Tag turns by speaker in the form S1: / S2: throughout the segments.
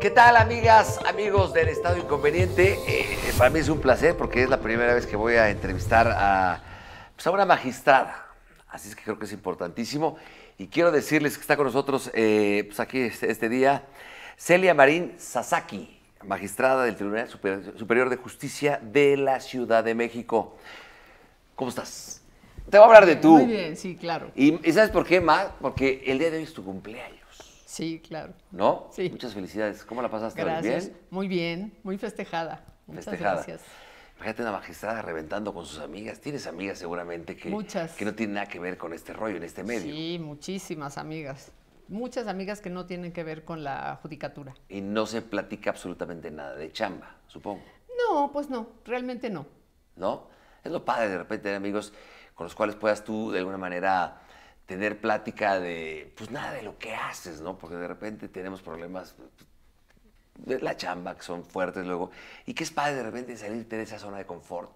S1: ¿Qué tal amigas, amigos del Estado Inconveniente? Eh, para mí es un placer porque es la primera vez que voy a entrevistar pues, a, una magistrada, así es que creo que es importantísimo. Y quiero decirles que está con nosotros eh, pues, aquí este, este, día Celia Marín Sasaki, magistrada del Tribunal Superior de Justicia de la Ciudad de México. ¿Cómo estás? Te voy a hablar de tú. Muy bien, sí, claro. ¿Y, ¿y sabes por qué más? Porque el día de hoy es tu cumpleaños.
S2: Sí, claro.
S1: ¿No? Sí. Muchas felicidades. ¿Cómo la pasaste? Gracias. ¿Bien?
S2: Muy bien, muy festejada.
S1: Muchas gracias. Fíjate una magistrada reventando con sus amigas. Tienes amigas seguramente que, que no tienen nada que ver con este rollo, en este medio.
S2: Sí, muchísimas amigas. Muchas amigas que no tienen que ver con la judicatura.
S1: Y no se platica absolutamente nada de chamba, supongo.
S2: No, pues no, realmente no.
S1: ¿No? Es lo padre de repente tener amigos con los cuales puedas tú de alguna manera tener plática de, pues nada de lo que haces, ¿no? Porque de repente tenemos problemas pues, de la chamba, que son fuertes luego, y qué es padre de repente salirte de esa zona de confort,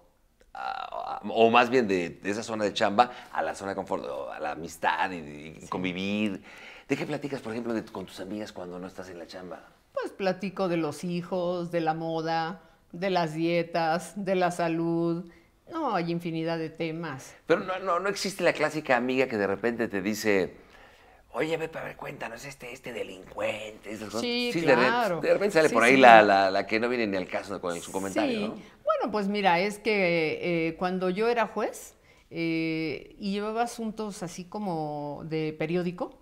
S1: o más bien de, esa zona de chamba a la zona de confort, a la amistad y, convivir. ¿De qué platicas, por ejemplo, con tus amigas cuando no estás en la chamba?
S2: Pues platico de los hijos, de la moda, de las dietas, de la salud, no, hay infinidad de temas.
S1: Pero no, no, existe la clásica amiga que de repente te dice, oye, ve para ver, cuéntanos, este, este delincuente. sí, claro. De, repente sale por ahí la, que no viene ni al caso con su comentario, sí. ¿no?
S2: Bueno, pues mira, es que eh, cuando yo era juez eh, y llevaba asuntos así como de periódico,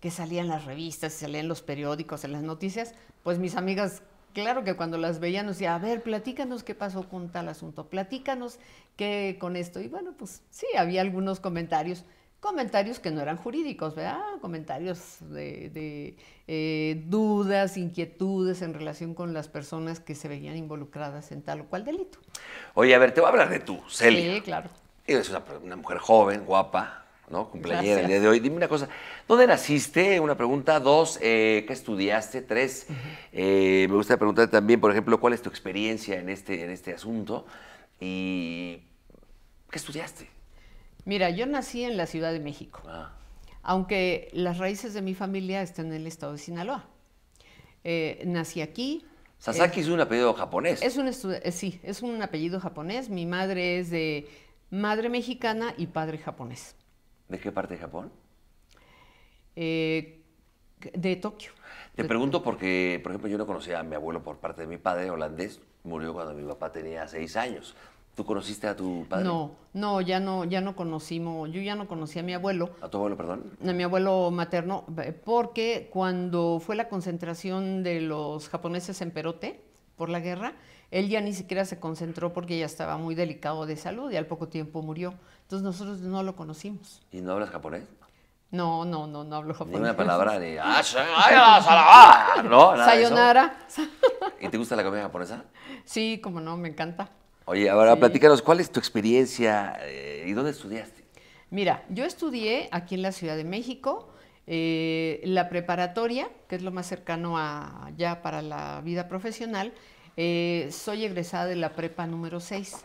S2: que salían las revistas, salían los periódicos, en las noticias, pues mis amigas Claro que cuando las veía nos decía, a ver, platícanos qué pasó con tal asunto, platícanos qué con esto. Y bueno, pues sí, había algunos comentarios, comentarios que no eran jurídicos, ¿verdad? Comentarios de, eh, dudas, inquietudes en relación con las personas que se veían involucradas en tal o cual delito.
S1: Oye, a ver, te voy a hablar de tú, Celia. Sí, claro. Es una mujer joven, guapa, ¿no? Cumpleañera el día de hoy. Dime una cosa, ¿dónde naciste? Una pregunta. Dos, eh, ¿qué estudiaste? Tres, eh, me gusta preguntar también, por ejemplo, ¿cuál es tu experiencia en este, en este asunto? ¿Y qué estudiaste?
S2: Mira, yo nací en la Ciudad de México, ah. aunque las raíces de mi familia están en el estado de Sinaloa. Eh, nací aquí.
S1: Sasaki es un apellido japonés. Es
S2: sí, es un apellido japonés. Mi madre es de madre mexicana y padre japonés.
S1: ¿De qué parte de Japón?
S2: Eh, de Tokio.
S1: Te pregunto porque, por ejemplo, yo no conocía a mi abuelo por parte de mi padre holandés, murió cuando mi papá tenía seis años. ¿Tú conociste a tu padre? No,
S2: no, ya no, ya no conocimos, yo ya no conocí a mi abuelo.
S1: ¿A tu abuelo, perdón?
S2: A mi abuelo materno, eh, porque cuando fue la concentración de los japoneses en Perote, por la guerra, él ya ni siquiera se concentró porque ya estaba muy delicado de salud y al poco tiempo murió. Entonces nosotros no lo conocimos.
S1: ¿Y no hablas japonés?
S2: No, no, no, no hablo japonés. Ni una palabra de ah, ah, ah, Sayonara.
S1: ¿Y te gusta la comida japonesa?
S2: Sí, como no, me encanta.
S1: Oye, ahora platícanos, ¿cuál es tu experiencia eh, y dónde estudiaste?
S2: Mira, yo estudié aquí en la Ciudad de México eh, la preparatoria, que es lo más cercano a, ya para la vida profesional, eh, soy egresada de la prepa número 6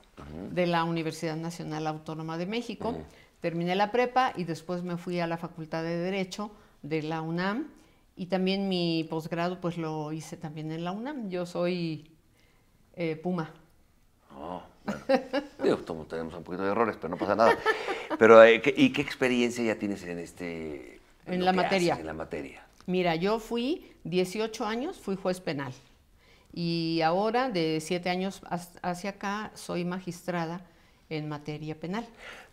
S2: de la Universidad Nacional Autónoma de México. Terminé la prepa y después me fui a la Facultad de Derecho de la UNAM y también mi posgrado pues lo hice también en la UNAM. Yo soy eh, Puma.
S1: Oh, tenemos un poquito de errores, pero no pasa nada. Pero, ¿y qué experiencia ya tienes en este
S2: en la materia. en la materia. Mira, yo fui 18 años, fui juez penal. Y ahora, de siete años hacia acá, soy magistrada en materia penal.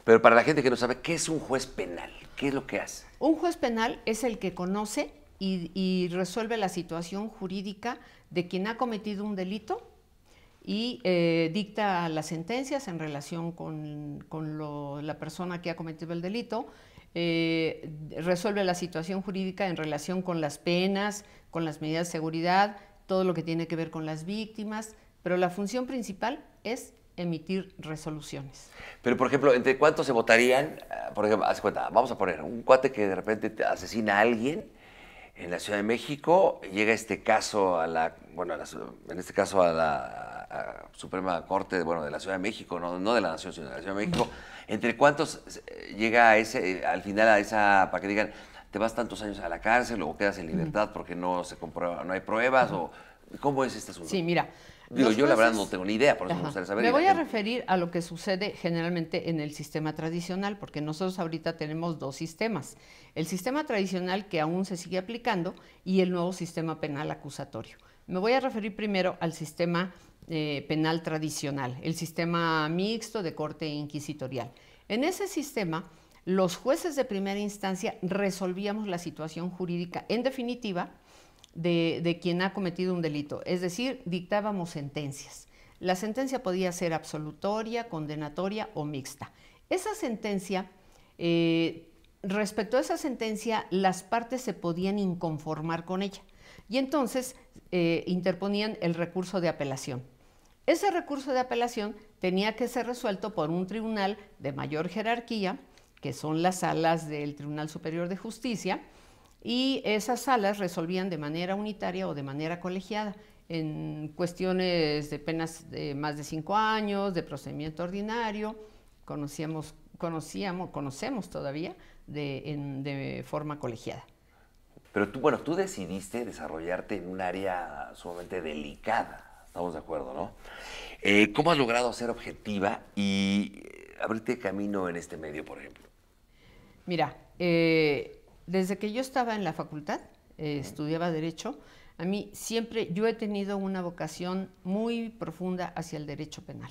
S1: Pero para la gente que no sabe, ¿qué es un juez penal? ¿Qué es lo que hace?
S2: Un juez penal es el que conoce y, y resuelve la situación jurídica de quien ha cometido un delito y eh, dicta las sentencias en relación con, con la persona que ha cometido el delito eh, resuelve la situación jurídica en relación con las penas, con las medidas de seguridad, todo lo que tiene que ver con las víctimas, pero la función principal es emitir resoluciones.
S1: Pero, por ejemplo, ¿entre cuántos se votarían? Ah, por ejemplo, haz cuenta, vamos a poner un cuate que de repente asesina a alguien en la Ciudad de México llega este caso a la, bueno, en este caso a la Suprema Corte, bueno, de la Ciudad de México, no, no de la Nación, sino de la Ciudad de México. Mm. ¿Entre cuántos eh, llega ese, eh, al final a esa, para que digan, te vas tantos años a la cárcel o quedas en libertad mm. porque no se comprueba, no hay pruebas o cómo es este asunto? Sí, mira, yo la verdad no tengo ni idea, por eso me gustaría saber. Me voy a
S2: referir a lo que sucede generalmente en el sistema tradicional, porque nosotros ahorita tenemos dos sistemas. El sistema tradicional que aún se sigue aplicando y el nuevo sistema penal acusatorio. Me voy a referir primero al sistema eh, penal tradicional, el sistema mixto de corte inquisitorial. En ese sistema, los jueces de primera instancia resolvíamos la situación jurídica en definitiva de, quien ha cometido un delito, es decir, dictábamos sentencias. La sentencia podía ser absolutoria, condenatoria o mixta. Esa sentencia, eh, respecto a esa sentencia, las partes se podían inconformar con ella y entonces eh, interponían el recurso de apelación. Ese recurso de apelación tenía que ser resuelto por un tribunal de mayor jerarquía, que son las salas del Tribunal Superior de Justicia, y esas salas resolvían de manera unitaria o de manera colegiada en cuestiones de penas de más de cinco años, de procedimiento ordinario, conocíamos, conocíamos, conocemos todavía de, forma colegiada.
S1: Pero tú, bueno, tú decidiste desarrollarte en un área sumamente delicada, estamos de acuerdo, ¿no? Eh, ¿Cómo has logrado ser objetiva y eh, abrirte camino en este medio, por ejemplo?
S2: Mira, eh, desde que yo estaba en la facultad, eh, estudiaba Derecho, a mí siempre yo he tenido una vocación muy profunda hacia el derecho penal.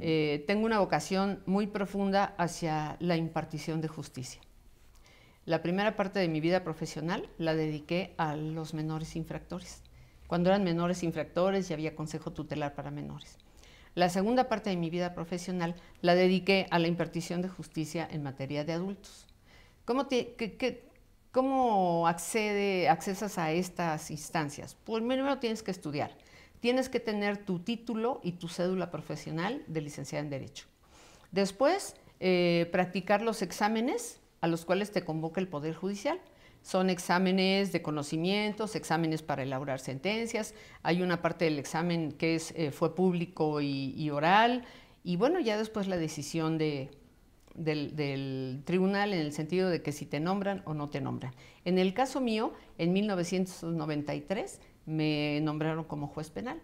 S2: Eh, tengo una vocación muy profunda hacia la impartición de justicia. La primera parte de mi vida profesional la dediqué a los menores infractores. Cuando eran menores infractores y había consejo tutelar para menores. La segunda parte de mi vida profesional la dediqué a la impartición de justicia en materia de adultos. ¿Cómo, accesas a estas instancias? Pues primero tienes que estudiar. Tienes que tener tu título y tu cédula profesional de licenciada en Derecho. Después, eh, practicar los exámenes a los cuales te convoca el Poder Judicial. Son exámenes de conocimientos, exámenes para elaborar sentencias. Hay una parte del examen que eh, fue público y oral. Y bueno, ya después la decisión de, del, tribunal en el sentido de que si te nombran o no te nombran. En el caso mío, en 1993 me nombraron como juez penal.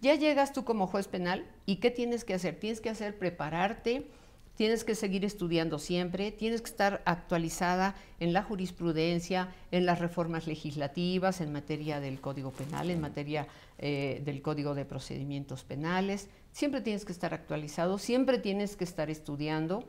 S2: Ya llegas tú como juez penal y ¿qué tienes que hacer? Tienes que hacer prepararte, tienes que seguir estudiando siempre, tienes que estar actualizada en la jurisprudencia, en las reformas legislativas, en materia del Código Penal, en materia eh, del Código de Procedimientos Penales. Siempre tienes que estar actualizado, siempre tienes que estar estudiando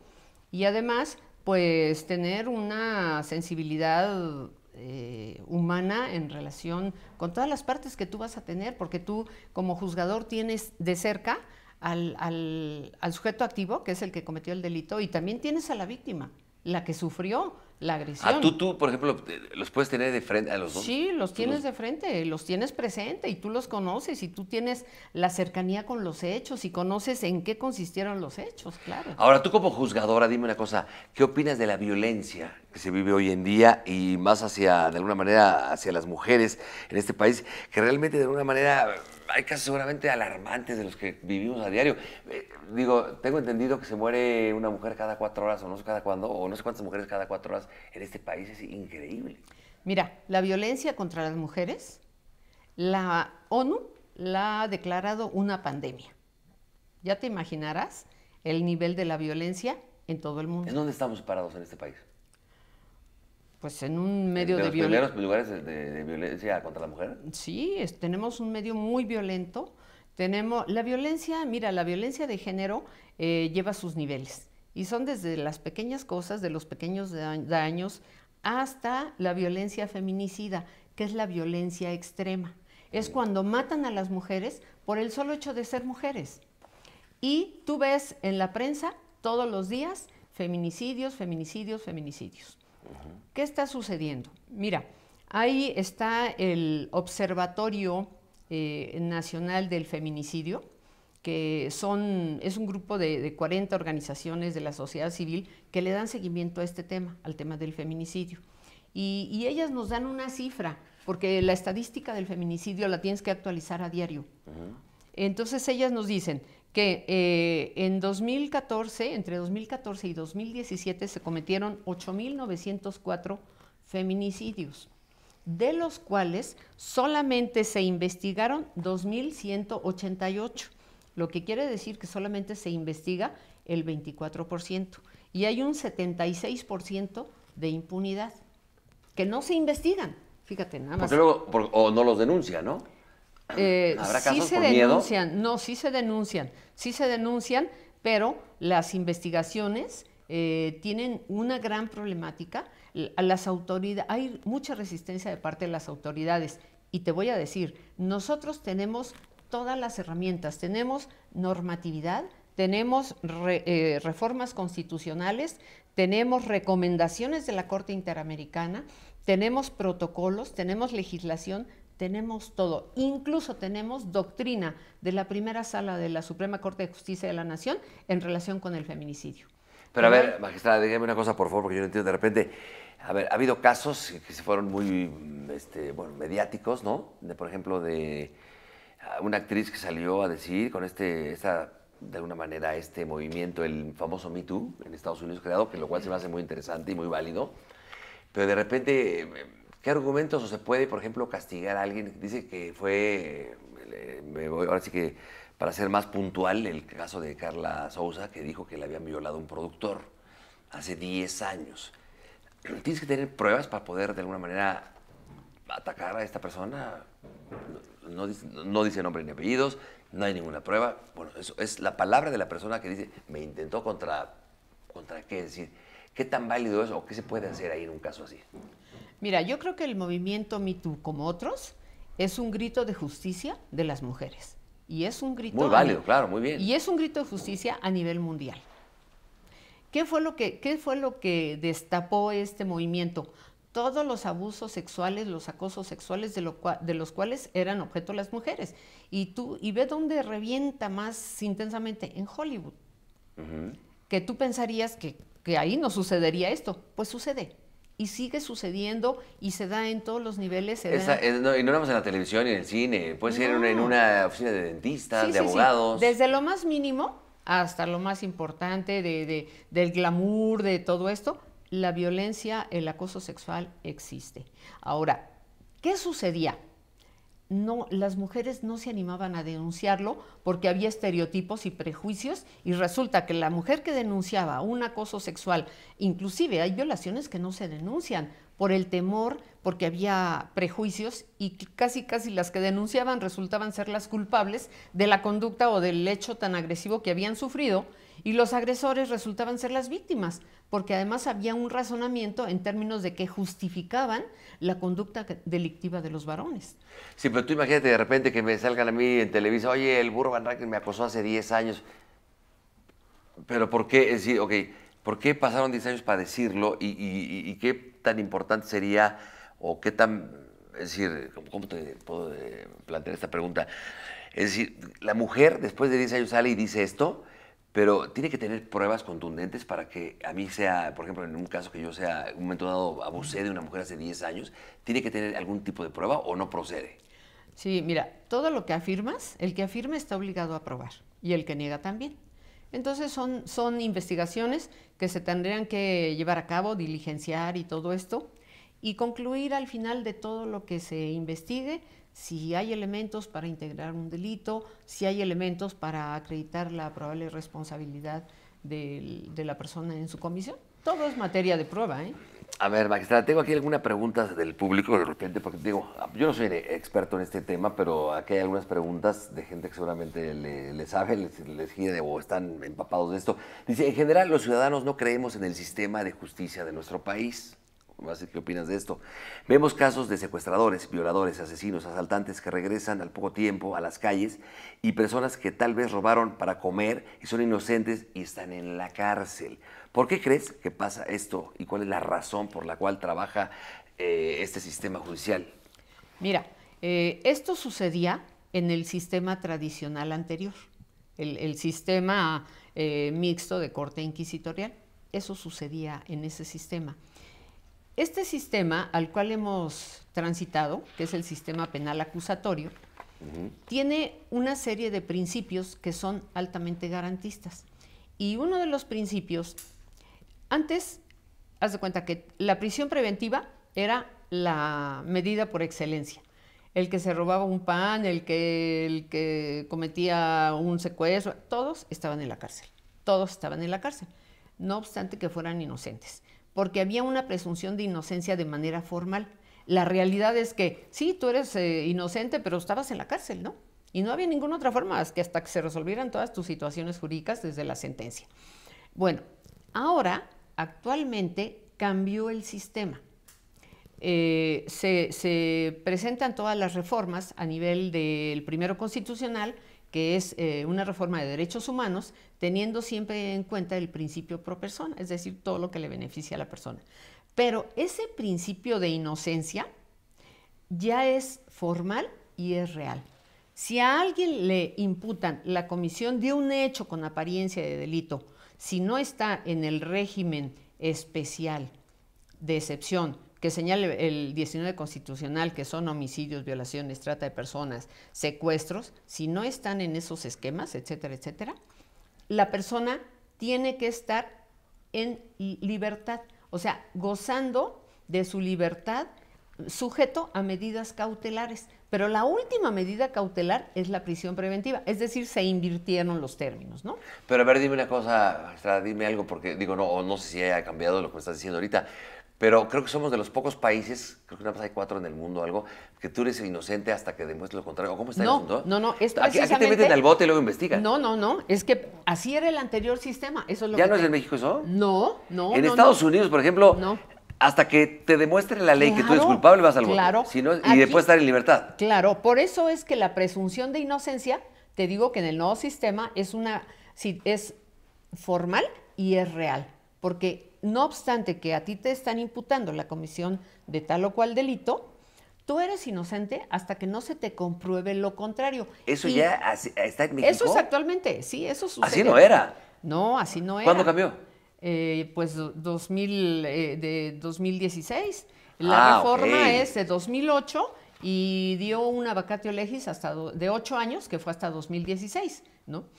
S2: y además pues tener una sensibilidad eh, humana en relación con todas las partes que tú vas a tener, porque tú como juzgador tienes de cerca al, al, sujeto activo, que es el que cometió el delito, y también tienes a la víctima, la que sufrió la ah, agresión. Ah, tú,
S1: tú, por ejemplo, los puedes tener de frente a los dos. Sí,
S2: los tienes de frente, los tienes presente y tú los conoces y tú tienes la cercanía con los hechos y conoces en qué consistieron los hechos, claro.
S1: Ahora, tú como juzgadora, dime una cosa, ¿qué opinas de la violencia que se vive hoy en día y más hacia, de alguna manera, hacia las mujeres en este país, que realmente de alguna manera hay casos seguramente alarmantes de los que vivimos a diario. Eh, digo, tengo entendido que se muere una mujer cada cuatro horas, o no sé cada cuándo, o no sé cuántas mujeres cada cuatro horas en este país, es increíble.
S2: Mira, la violencia contra las mujeres, la ONU la ha declarado una pandemia. Ya te imaginarás el nivel de la violencia en todo el mundo.
S1: ¿En dónde estamos parados en este país?
S2: pues en un medio de, violencia.
S1: violencia. lugares de, de, de, violencia contra la mujer?
S2: Sí, tenemos un medio muy violento. Tenemos la violencia, mira, la violencia de género eh, lleva sus niveles y son desde las pequeñas cosas, de los pequeños daños, hasta la violencia feminicida, que es la violencia extrema. Es mm. cuando matan a las mujeres por el solo hecho de ser mujeres. Y tú ves en la prensa todos los días feminicidios, feminicidios, feminicidios. ¿Qué está sucediendo? Mira, ahí está el Observatorio eh, Nacional del Feminicidio, que son, es un grupo de, 40 organizaciones de la sociedad civil que le dan seguimiento a este tema, al tema del feminicidio. Y, ellas nos dan una cifra, porque la estadística del feminicidio la tienes que actualizar a diario. Entonces ellas nos dicen, que eh, en 2014, entre 2014 y 2017, se cometieron 8.904 feminicidios, de los cuales solamente se investigaron 2.188, lo que quiere decir que solamente se investiga el 24%, y hay un 76% de impunidad, que no se investigan. Fíjate, nada más.
S1: o no los denuncia, ¿no? Eh, sí se denuncian,
S2: no, sí se denuncian, sí se denuncian, pero las investigaciones eh, tienen una gran problemática. Las autoridades, hay mucha resistencia de parte de las autoridades. Y te voy a decir, nosotros tenemos todas las herramientas, tenemos normatividad, tenemos eh, reformas constitucionales, tenemos recomendaciones de la Corte Interamericana, tenemos protocolos, tenemos legislación, tenemos todo. Incluso tenemos doctrina de la primera sala de la Suprema Corte de Justicia de la Nación en relación con el feminicidio.
S1: Pero a ver, magistrada, dígame una cosa, por favor, porque yo no entiendo de repente. A ver, ha habido casos que se fueron muy mm, este, mediáticos, ¿no? De, por ejemplo, de ah, una actriz que salió a decir con este, esta, de alguna manera, este movimiento, el famoso Me Too en Estados Unidos creado, que lo cual se me hace muy interesante y muy válido. Pero de repente eh, ¿Qué argumentos o se puede, por ejemplo, castigar a alguien? que Dice que fue, ahora sí que para ser más puntual, el caso de Carla Souza que dijo que le habían violado un productor hace 10 años. ¿Tienes que tener pruebas para poder de alguna manera atacar a esta persona? No, dice nombre ni apellidos, no hay ninguna prueba. Bueno, eso es la palabra de la persona que dice, me intentó contra, contra qué, decir, ¿qué tan válido es o qué se puede hacer ahí en un caso así?
S2: Mira, yo creo que el movimiento #MeToo, como otros, es un grito de justicia de las mujeres. Y es un grito... Muy válido,
S1: claro, muy bien. Y es
S2: un grito de justicia a nivel mundial. ¿Qué fue lo que, qué fue lo que destapó este movimiento? Todos los abusos sexuales, los acosos sexuales de, los cuales eran objeto las mujeres. Y, tú, y ve dónde revienta más intensamente, en Hollywood. Que tú pensarías que ahí no sucedería esto. Pues sucede y sigue sucediendo y se da en todos los niveles. Eh,
S1: y no, y en la televisión y en el cine, puede ser en, una, oficina de dentistas, de abogados. Desde
S2: lo más mínimo hasta lo más importante del glamour, de todo esto, la violencia, el acoso sexual existe. Ahora, ¿qué sucedía? no, las mujeres no se animaban a denunciarlo porque había estereotipos y prejuicios y resulta que la mujer que denunciaba un acoso sexual, inclusive hay violaciones que no se denuncian por el temor, porque había prejuicios y casi casi las que denunciaban resultaban ser las culpables de la conducta o del hecho tan agresivo que habían sufrido y los agresores resultaban ser las víctimas, porque además había un razonamiento en términos de que justificaban la conducta delictiva de los varones.
S1: Sí, pero tú imagínate de repente que me salgan a mí en Televisa, oye, el burro Van Rack me acosó hace 10 años. Pero ¿por qué? decir, ok, ¿por qué pasaron 10 años para decirlo? ¿Y, y qué tan importante sería o qué tan... Es decir, ¿cómo te puedo eh, plantear esta pregunta? Es decir, la mujer después de 10 años sale y dice esto, pero tiene que tener pruebas contundentes para que a mí sea, por ejemplo, en un caso que yo sea, en un momento dado abusé de una mujer hace 10 años, tiene que tener algún tipo de prueba o no procede.
S2: Sí, mira, todo lo que afirmas, el que afirma está obligado a probar y el que niega también. Entonces son, son investigaciones que se tendrían que llevar a cabo, diligenciar y todo esto, y concluir al final de todo lo que se investigue si hay elementos para integrar un delito, si hay elementos para acreditar la probable responsabilidad de, la persona en su comisión. Todo es materia de prueba. ¿eh?
S1: A ver, magistrada, tengo aquí algunas preguntas del público de repente, porque digo, yo no soy experto en este tema, pero aquí hay algunas preguntas de gente que seguramente le, sabe, les, les o están empapados de esto. Dice, en general los ciudadanos no creemos en el sistema de justicia de nuestro país qué opinas de esto. Vemos casos de secuestradores, violadores, asesinos, asaltantes que regresan al poco tiempo a las calles y personas que tal vez robaron para comer y son inocentes y están en la cárcel. ¿Por qué crees que pasa esto y cuál es la razón por la cual trabaja eh, este sistema judicial?
S2: Mira, eh, esto sucedía en el sistema tradicional anterior, el, sistema eh, mixto de corte inquisitorial. Eso sucedía en ese sistema. Este sistema al cual hemos transitado, que es el sistema penal acusatorio, tiene una serie de principios que son altamente garantistas. Y uno de los principios, antes, haz de cuenta que la prisión preventiva era la medida por excelencia. El que se robaba un pan, el que, el que cometía un secuestro, todos estaban en la cárcel. Todos estaban en la cárcel, no obstante que fueran inocentes porque había una presunción de inocencia de manera formal. La realidad es que sí, tú eres eh, inocente, pero estabas en la cárcel, ¿no? Y no había ninguna otra forma que hasta que se resolvieran todas tus situaciones jurídicas desde la sentencia. Bueno, ahora, actualmente, cambió el sistema. Eh, se, presentan todas las reformas a nivel del primero constitucional, que es eh, una reforma de derechos humanos teniendo siempre en cuenta el principio pro persona, es decir, todo lo que le beneficia a la persona. Pero ese principio de inocencia ya es formal y es real. Si a alguien le imputan la comisión de un hecho con apariencia de delito, si no está en el régimen especial de excepción que señale el 19 constitucional, que son homicidios, violaciones, trata de personas, secuestros, si no están en esos esquemas, etcétera, etcétera, la persona tiene que estar en libertad, o sea, gozando de su libertad sujeto a medidas cautelares. Pero la última medida cautelar es la prisión preventiva, es decir, se invirtieron los términos, ¿no?
S1: Pero a ver, dime una cosa, dime algo, porque digo, no, no sé si haya cambiado lo que me estás diciendo ahorita. Pero creo que somos de los pocos países, creo que nada más hay cuatro en el mundo, o algo, que tú eres inocente hasta que demuestres lo contrario. ¿Cómo está no, el No, no, es Aquí te meten al bote y luego investigan? No,
S2: no, no. Es que así era el anterior sistema. Eso es lo ¿Ya no es en México eso? No, no. En Estados
S1: Unidos, por ejemplo, hasta que te demuestre la ley que tú eres culpable vas al bote. Claro, y después estar en libertad.
S2: Claro, por eso es que la presunción de inocencia, te digo que en el nuevo sistema es una es formal y es real, porque no obstante que a ti te están imputando la comisión de tal o cual delito, tú eres inocente hasta que no se te compruebe lo contrario. Eso ya está en México. Eso es actualmente, sí, eso sucede. Así no era. No, así no era. ¿Cuándo cambió? Eh, pues 2000, eh, de 2016. La ah, reforma es de 2008 y dio un vacatio legis hasta de 8 años, que fue hasta 2016.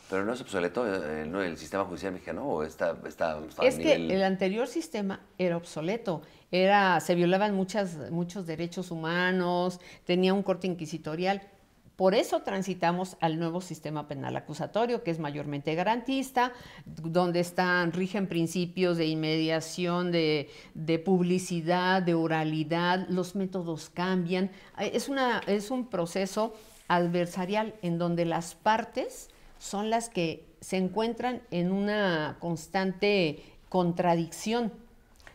S1: Pero no es obsoleto eh, eh, el, sistema judicial mexicano, está, está, Es que el
S2: anterior sistema era obsoleto, era, se violaban muchas, muchos derechos humanos, tenía un corte inquisitorial. Por eso transitamos al nuevo sistema penal acusatorio, que es mayormente garantista, donde están, rigen principios de inmediación, de, de publicidad, de oralidad, los métodos cambian. Eh, es, una, es un proceso adversarial en donde las partes son las que se encuentran en una constante contradicción.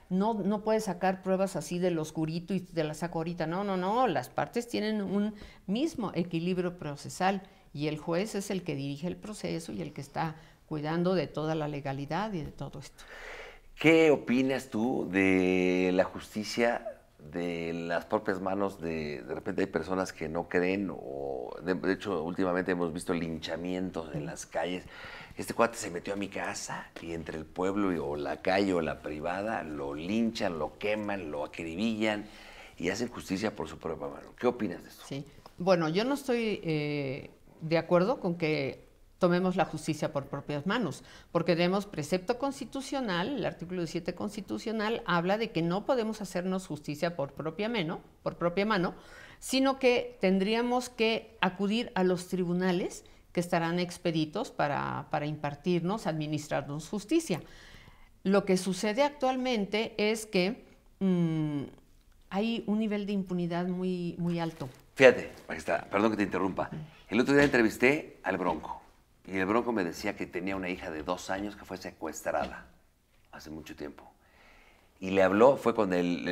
S2: No, no puedes sacar pruebas así del oscurito y de la saco ahorita. No, no, no. Las partes tienen un mismo equilibrio procesal y el juez es el que dirige el proceso y el que está cuidando de toda la legalidad y de todo esto.
S1: ¿Qué opinas tú de la justicia de las propias manos de, de repente hay personas que no creen o de, hecho últimamente hemos visto linchamientos en las calles. Este cuate se metió a mi casa y entre el pueblo o la calle o la privada lo linchan, lo queman, lo acribillan y hacen justicia por su propia mano. ¿Qué opinas de esto? Sí,
S2: bueno, yo no estoy eh, de acuerdo con que tomemos la justicia por propias manos, porque tenemos precepto constitucional, el artículo 17 constitucional habla de que no podemos hacernos justicia por propia, mano, por propia mano, sino que tendríamos que acudir a los tribunales que estarán expeditos para, impartirnos, administrarnos justicia. Lo que sucede actualmente es que mm, hay un nivel de impunidad muy, alto.
S1: Fíjate, está, perdón que te interrumpa. El otro día entrevisté al Bronco. Y el Bronco me decía que tenía una hija de dos años que fue secuestrada hace mucho tiempo. Y le habló, fue con el,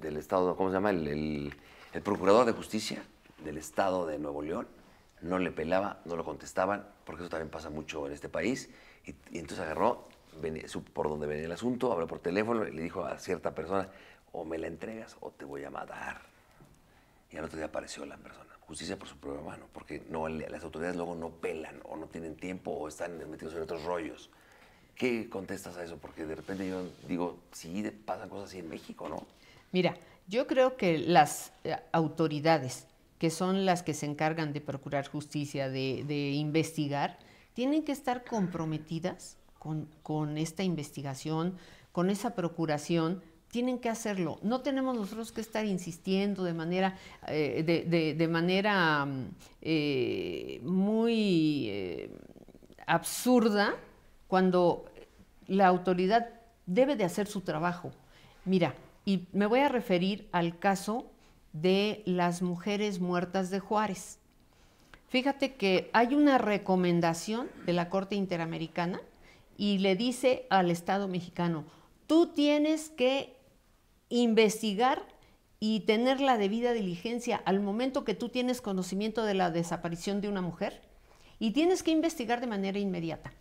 S1: del Estado, ¿cómo se llama? El, Procurador de Justicia del Estado de Nuevo León. No le pelaba, no lo contestaban, porque eso también pasa mucho en este país. Y, entonces agarró venía, por donde venía el asunto, habló por teléfono y le dijo a cierta persona, o me la entregas o te voy a matar y al otro día apareció la persona. Justicia por su propia mano, porque no, las autoridades luego no pelan o no tienen tiempo o están metidos en otros rollos. ¿Qué contestas a eso? Porque de repente yo digo, sí, pasan cosas así en México, ¿no?
S2: Mira, yo creo que las eh, autoridades, que son las que se encargan de procurar justicia, de, investigar, tienen que estar comprometidas con, con esta investigación, con esa procuración tienen que hacerlo. No tenemos nosotros que estar insistiendo de manera, eh, de, manera mm, eh, muy eh, absurda cuando la autoridad debe de hacer su trabajo. Mira, y me voy a referir al caso de las mujeres muertas de Juárez. Fíjate que hay una recomendación de la Corte Interamericana y le dice al Estado mexicano, tú tienes que investigar y tener la debida diligencia al momento que tú tienes conocimiento de la desaparición de una mujer y tienes que investigar de manera inmediata.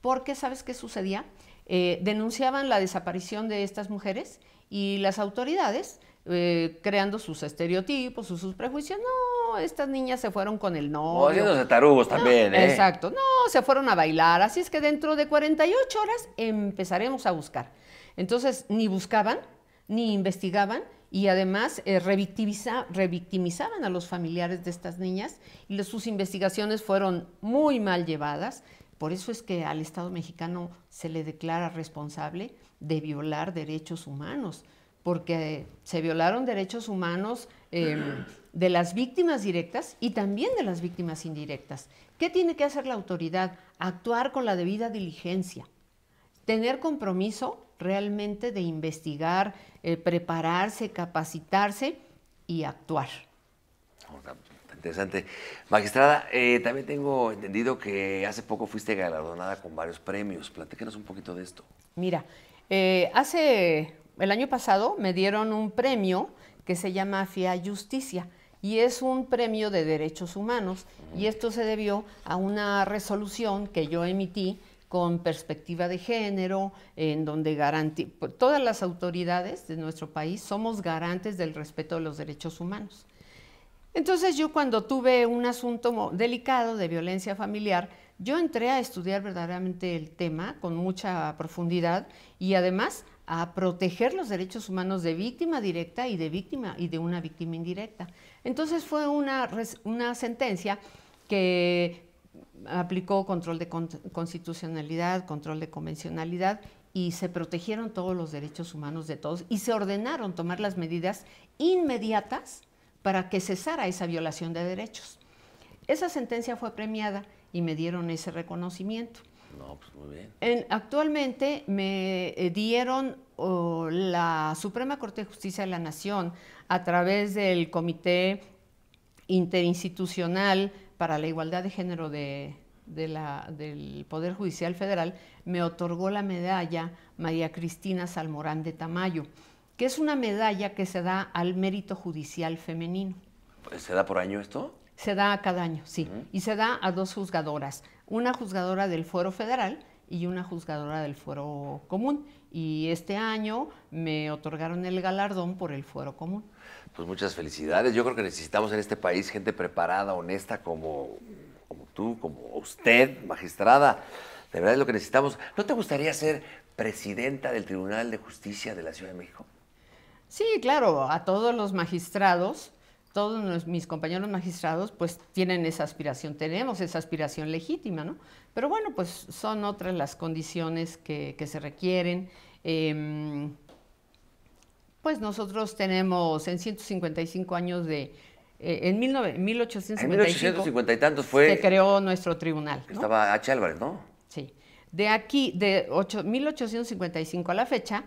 S2: Porque, ¿sabes qué sucedía? Eh, denunciaban la desaparición de estas mujeres y las autoridades, eh, creando sus estereotipos, sus, prejuicios, no, estas niñas se fueron con el novio. Oh, haciéndose no, tarugos también, ¿eh? Exacto, no, se fueron a bailar, así es que dentro de 48 horas empezaremos a buscar. Entonces, ni buscaban, ni investigaban y además eh, revictimizaban a los familiares de estas niñas y sus investigaciones fueron muy mal llevadas. Por eso es que al Estado mexicano se le declara responsable de violar derechos humanos, porque se violaron derechos humanos em, de las víctimas directas y también de las víctimas indirectas. ¿Qué tiene que hacer la autoridad? Actuar con la debida diligencia, tener compromiso realmente de investigar, eh, prepararse, capacitarse y actuar.
S1: Oh, interesante. Magistrada, eh, también tengo entendido que hace poco fuiste galardonada con varios premios. Platícanos un poquito de esto.
S2: Mira, eh, hace el año pasado me dieron un premio que se llama FIA Justicia y es un premio de derechos humanos y esto se debió a una resolución que yo emití con perspectiva de género, en donde pues, todas las autoridades de nuestro país somos garantes del respeto de los derechos humanos. Entonces yo cuando tuve un asunto delicado de violencia familiar, yo entré a estudiar verdaderamente el tema con mucha profundidad y además a proteger los derechos humanos de víctima directa y de víctima y de una víctima indirecta. Entonces fue una, una sentencia que aplicó control de constitucionalidad, control de convencionalidad y se protegieron todos los derechos humanos de todos y se ordenaron tomar las medidas inmediatas para que cesara esa violación de derechos. Esa sentencia fue premiada y me dieron ese reconocimiento. No, pues muy bien. En, actualmente me eh, dieron la Suprema Corte de Justicia de la Nación a través del Comité Interinstitucional para la Igualdad de Género del Poder Judicial Federal, me otorgó la medalla María Cristina Salmorán de Tamayo, que es una medalla que se da al mérito judicial femenino.
S1: Pues, ¿Se da por año esto?
S2: Se da cada año, sí. Y se da a dos juzgadoras, una juzgadora del Fuero Federal y una juzgadora del Fuero Común y este año me otorgaron el galardón por el fuero común.
S1: Pues muchas felicidades. Yo creo que necesitamos en este país gente preparada, honesta, como, como tú, como usted, magistrada. De verdad es lo que necesitamos. ¿No te gustaría ser presidenta del Tribunal de Justicia de la Ciudad de México?
S2: Sí, claro, a todos los magistrados todos mis compañeros magistrados pues tienen esa aspiración, tenemos esa aspiración legítima, ¿no? Pero bueno, pues son otras las condiciones que, se requieren. Em, pues nosotros tenemos en 155 años de... Eh, en 1855...
S1: y tantos fue... Se
S2: creó nuestro tribunal.
S1: Estaba H. Álvarez, ¿no?
S2: Sí. De aquí, de 1855 a la fecha,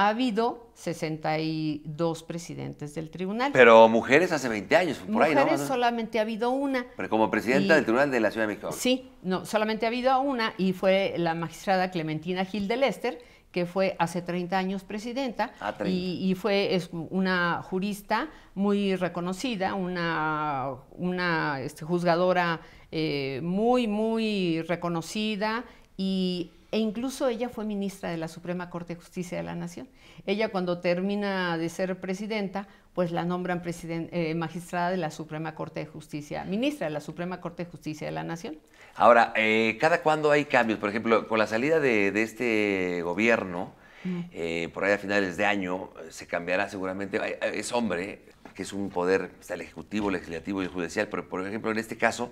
S2: ha habido 62 presidentes del tribunal. Pero mujeres hace
S1: 20 años, por ahí, ¿no? Mujeres
S2: solamente ha habido una.
S1: Pero como presidenta del Tribunal de la Ciudad de México. Sí,
S2: no, solamente ha habido una y fue la magistrada Clementina Gil de Lester, que fue hace 30 años presidenta ah, 30. Y, fue es una jurista muy reconocida, una, una este, juzgadora eh, muy, muy reconocida y e incluso ella fue ministra de la Suprema Corte de Justicia de la Nación. Ella cuando termina de ser presidenta, pues la nombran eh, magistrada de la Suprema Corte de Justicia, ministra de la Suprema Corte de Justicia de la Nación.
S1: Ahora, eh, ¿cada cuándo hay cambios? Por ejemplo, con la salida de, este gobierno, eh, por ahí a finales de año, se cambiará seguramente, es hombre, que es un poder, está el Ejecutivo, Legislativo y Judicial, pero por ejemplo, en este caso,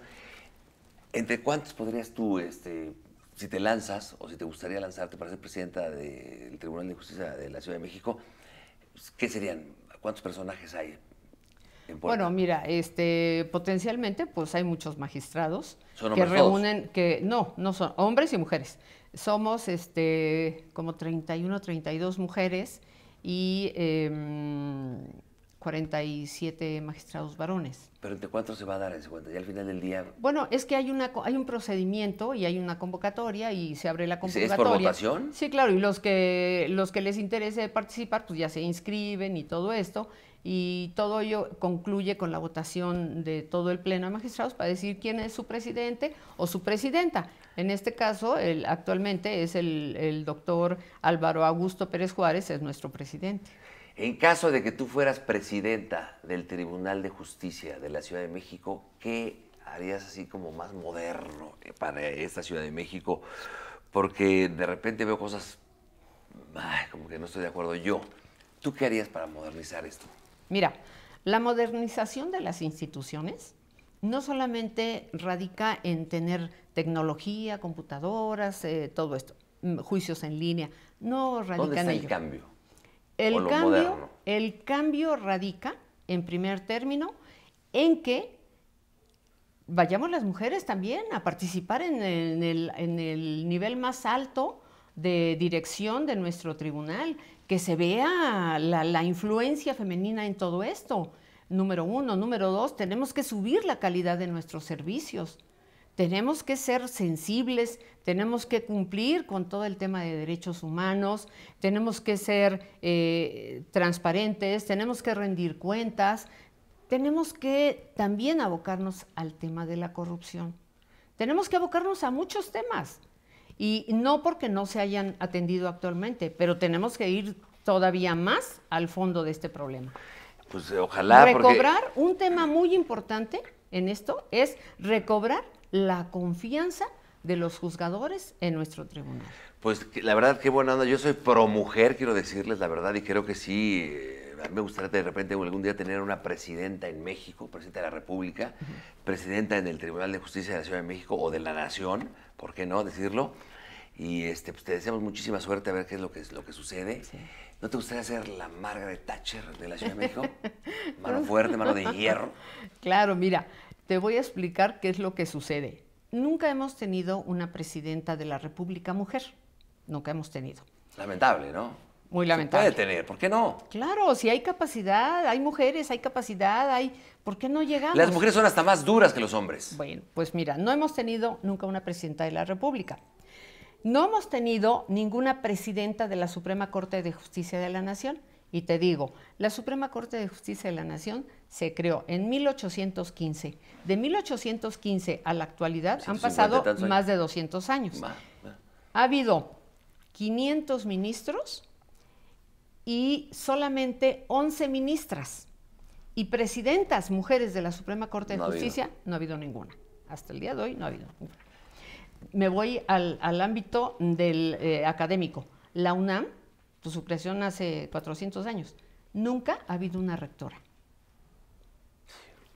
S1: ¿entre cuántos podrías tú... Este, si te lanzas o si te gustaría lanzarte para ser presidenta del Tribunal de Justicia de la Ciudad de México, pues, ¿qué serían? ¿Cuántos personajes hay? En
S2: bueno, mira, este, potencialmente, pues hay muchos magistrados que reúnen, que no, no son hombres y mujeres. Somos, este, como 31, 32 mujeres y em, 47 magistrados
S1: varones. ¿Pero entre cuánto se va a dar ese cuenta? ¿Y al final del día?
S2: Bueno, es que hay, una, hay un procedimiento y hay una convocatoria y se abre la convocatoria. ¿Es por votación? Sí, claro, y los que, los que les interese participar, pues ya se inscriben y todo esto. Y todo ello concluye con la votación de todo el Pleno de Magistrados para decir quién es su presidente o su presidenta. En este caso, el, actualmente es el, el doctor Álvaro Augusto Pérez Juárez, es nuestro presidente.
S1: En caso de que tú fueras presidenta del Tribunal de Justicia de la Ciudad de México, ¿qué harías así como más moderno para esta Ciudad de México? Porque de repente veo cosas como que no estoy de acuerdo yo. ¿Tú qué harías para modernizar esto?
S2: Mira, la modernización de las instituciones no solamente radica en tener tecnología, computadoras, eh, todo esto, mm, juicios en línea, no radica ¿Dónde está el cambio? El, cambio, el cambio radica, en primer término, en que vayamos las mujeres también a participar en el, nivel más alto de dirección de nuestro tribunal, que se vea la, influencia femenina en todo esto. Número uno. Número dos, tenemos que subir la calidad de nuestros servicios tenemos que ser sensibles, tenemos que cumplir con todo el tema de derechos humanos, tenemos que ser eh, transparentes, tenemos que rendir cuentas, tenemos que también abocarnos al tema de la corrupción. Tenemos que abocarnos a muchos temas y no porque no se hayan atendido actualmente, pero tenemos que ir todavía más al fondo de este problema.
S1: Pues ojalá. Recobrar
S2: un tema muy importante en esto es recobrar la confianza de los juzgadores en nuestro tribunal.
S1: Pues la verdad, qué buena onda. Yo soy pro mujer, quiero decirles la verdad, y creo que sí. Eh, me gustaría de repente algún día tener una presidenta en México, presidenta de la República, presidenta en el Tribunal de Justicia de la Ciudad de México o de la Nación, ¿por qué no decirlo? Y este, pues, te deseamos muchísima suerte a ver qué es lo que, es lo que sucede. ¿No te gustaría ser la Margaret Thatcher de la Ciudad de México?
S2: Mano fuerte, mano de hierro. Claro, mira, te voy a explicar qué es lo que sucede. Nunca hemos tenido una presidenta de la República mujer. Nunca hemos tenido.
S1: Lamentable, ¿no? Muy lamentable. puede tener, ¿por qué no?
S2: Claro, si hay capacidad, hay mujeres, hay capacidad, hay... ¿Por qué no llegamos? Las mujeres son hasta
S1: más duras que los hombres. Bueno,
S2: pues mira, no hemos tenido nunca una presidenta de la República. No hemos tenido ninguna presidenta de la Suprema Corte de Justicia de la Nación. Y te digo, la Suprema Corte de Justicia de la Nación se creó en 1815. De 1815 a la actualidad han pasado más de 200 años.
S1: Ha
S2: habido 500 ministros y solamente 11 ministras y presidentas mujeres de la Suprema Corte de Justicia, no ha habido ninguna. Hasta el día de hoy no ha habido ninguna. Me voy al, ámbito del eh, académico. La UNAM pues, su supresión hace 400 años. Nunca ha habido una rectora.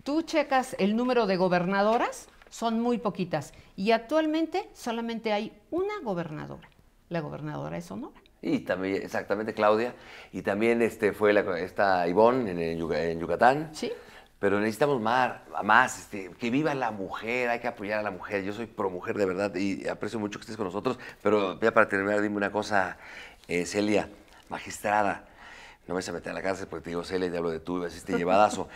S2: Tú checas el número de gobernadoras, son muy poquitas. Y actualmente solamente hay una gobernadora. La gobernadora es Sonora.
S1: Y también, exactamente, Claudia. Y también este, fue la, esta Ivonne en, Yucatán. Sí. Pero necesitamos más, más este, que viva la mujer, hay que apoyar a la mujer. Yo soy pro mujer de verdad y aprecio mucho que estés con nosotros. Pero ya para terminar, dime una cosa, eh, Celia, magistrada, no me a meter a la cárcel porque te digo Celia y hablo de tú y me llevadazo.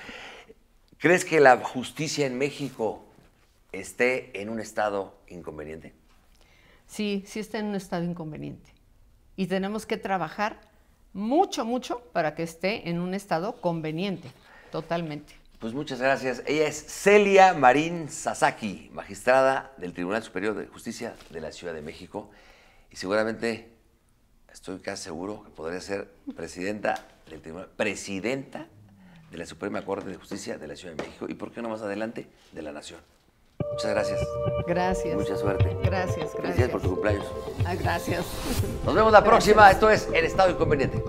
S1: ¿Crees que la justicia en México esté en un estado inconveniente?
S2: Sí, sí está en un estado inconveniente. Y tenemos que trabajar mucho, mucho para que esté en un estado conveniente, totalmente.
S1: Pues muchas gracias. Ella es Celia Marín Sasaki, magistrada del Tribunal Superior de Justicia de la Ciudad de México. Y seguramente estoy casi seguro que podría ser presidenta del Tribunal, presidenta de la Suprema Corte de Justicia de la Ciudad de México y, ¿por qué no más adelante, de la Nación? Muchas gracias.
S2: Gracias. Mucha suerte. Gracias, gracias. Gracias por tu cumpleaños. Ah, gracias.
S1: Nos vemos la próxima. Esto es El Estado Inconveniente.